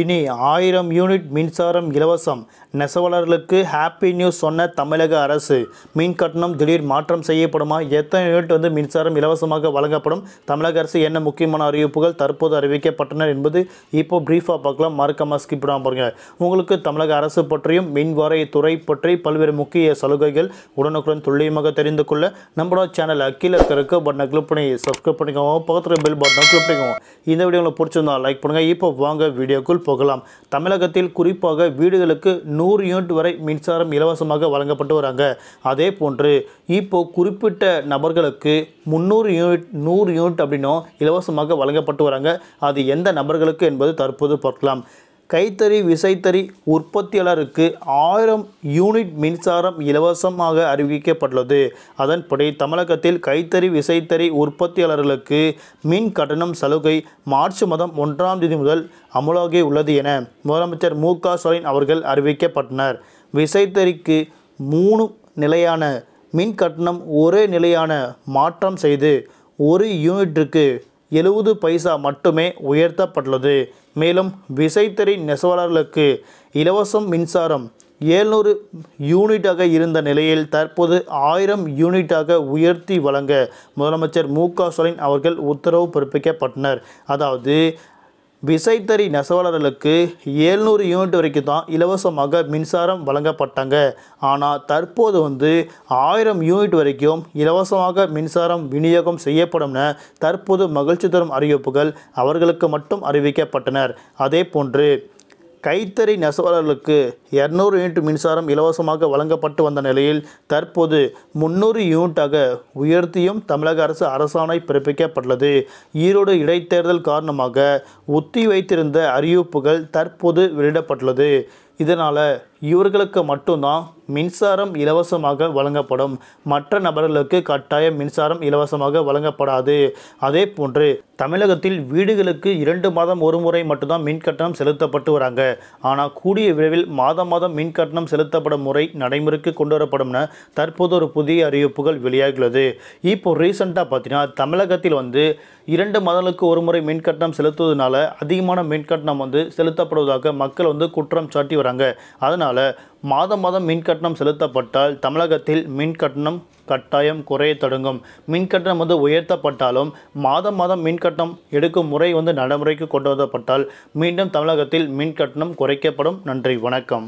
இனி ஆயிரம் யூனிட் மின்சாரம் இலவசம் நெசவாளர்களுக்கு ஹாப்பி நியூஸ் சொன்ன தமிழக அரசு மின் கட்டணம் திடீர் மாற்றம் செய்யப்படுமா எத்தனை யூனிட் வந்து மின்சாரம் இலவசமாக வழங்கப்படும் தமிழக அரசு என்ன முக்கியமான அறிவிப்புகள் தற்போது அறிவிக்கப்பட்டன என்பது இப்போ ப்ரீஃபாக பார்க்கலாம் மறக்காமல் ஸ்கிப் பாருங்கள் உங்களுக்கு தமிழக அரசு பற்றியும் மின்வாரிய துறை பற்றி பல்வேறு முக்கிய சலுகைகள் உடனுக்குடன் துல்லியமாக தெரிந்து கொள்ள நம்மளோட சேனல் கீழே இருக்கிற பட்டனை கிளிக் பண்ணி சப்ஸ்கிரைப் பண்ணிக்கோங்க பக்கத்தில் பெல் பட்டனை கிளிக் பண்ணிக்கோங்க இந்த வீடியோ உங்களுக்கு பிடிச்சிருந்தா லைக் பண்ணுங்கள் இப்போ வாங்க வீடியோக்குள் போகலாம் தமிழகத்தில் குறிப்பாக வீடுகளுக்கு நூறு யூனிட் வரை மின்சாரம் இலவசமாக வழங்கப்பட்டு வராங்க அதே போன்று இப்போ குறிப்பிட்ட நபர்களுக்கு முந்நூறு யூனிட் நூறு யூனிட் அப்படின்னும் இலவசமாக வழங்கப்பட்டு வராங்க அது எந்த நபர்களுக்கு என்பது தற்போது பார்க்கலாம் கைத்தறி விசைத்தறி உற்பத்தியாளருக்கு ஆயிரம் யூனிட் மின்சாரம் இலவசமாக அறிவிக்கப்பட்டுள்ளது அதன்படி தமிழகத்தில் கைத்தறி விசைத்தறி உற்பத்தியாளர்களுக்கு மின் கட்டணம் சலுகை மார்ச் மாதம் ஒன்றாம் தேதி முதல் அமலாகி உள்ளது என முதலமைச்சர் மு க ஸ்டாலின் அவர்கள் அறிவிக்கப்பட்டனர் விசைத்தறிக்கு மூணு நிலையான மின் கட்டணம் ஒரே நிலையான மாற்றம் செய்து ஒரு யூனிட்டுக்கு எழுபது பைசா மட்டுமே உயர்த்தப்பட்டுள்ளது மேலும் விசைத்தறி நெசவாளர்களுக்கு இலவசம் மின்சாரம் ஏழ்நூறு யூனிட்டாக இருந்த நிலையில் தற்போது ஆயிரம் யூனிட்டாக உயர்த்தி வழங்க முதலமைச்சர் மு க ஸ்டாலின் அவர்கள் உத்தரவு பிறப்பிக்கப்பட்டனர் அதாவது விசைத்தறி நெசவாளர்களுக்கு ஏழ்நூறு யூனிட் வரைக்கும் தான் இலவசமாக மின்சாரம் வழங்கப்பட்டாங்க ஆனால் தற்போது வந்து ஆயிரம் யூனிட் வரைக்கும் இலவசமாக மின்சாரம் விநியோகம் செய்யப்படும்னு தற்போது மகிழ்ச்சி தரும் அறிவிப்புகள் அவர்களுக்கு மட்டும் அறிவிக்கப்பட்டனர் அதே போன்று கைத்தறி நெசவாளர்களுக்கு இரநூறு யூனிட் மின்சாரம் இலவசமாக வழங்கப்பட்டு வந்த நிலையில் தற்போது முன்னூறு யூனிட்டாக உயர்த்தியும் தமிழக அரசு அரசாணை பிறப்பிக்கப்பட்டுள்ளது ஈரோடு இடைத்தேர்தல் காரணமாக ஒத்தி வைத்திருந்த அறிவிப்புகள் தற்போது வெளியிடப்பட்டுள்ளது இதனால் இவர்களுக்கு மட்டும்தான் மின்சாரம் இலவசமாக வழங்கப்படும் மற்ற நபர்களுக்கு கட்டாயம் மின்சாரம் இலவசமாக வழங்கப்படாது அதே போன்று தமிழகத்தில் வீடுகளுக்கு இரண்டு மாதம் ஒரு முறை மட்டும்தான் மின் கட்டணம் செலுத்தப்பட்டு வராங்க ஆனால் கூடிய விரைவில் மாதம் மாதம் மின் கட்டணம் செலுத்தப்படும் முறை நடைமுறைக்கு கொண்டு வரப்படும்னு தற்போது ஒரு புதிய அறிவிப்புகள் வெளியாகியுள்ளது இப்போ ரீசெண்டாக பார்த்தீங்கன்னா தமிழகத்தில் வந்து இரண்டு மாதங்களுக்கு ஒரு முறை மின் கட்டணம் செலுத்துவதனால அதிகமான மின் கட்டணம் வந்து செலுத்தப்படுவதாக மக்கள் வந்து குற்றம் சாட்டி வராங்க அதனால் மாதம் மாதம் மின் கட்டணம் செலுத்தப்பட்டால் தமிழகத்தில் மின் கட்டணம் கட்டாயம் குறைய தொடங்கும் மின் கட்டணம் வந்து உயர்த்தப்பட்டாலும் மாதம் மாதம் மின் கட்டணம் எடுக்கும் முறை வந்து நடைமுறைக்கு கொண்டு வரப்பட்டால் மீண்டும் தமிழகத்தில் மின் கட்டணம் குறைக்கப்படும் நன்றி வணக்கம்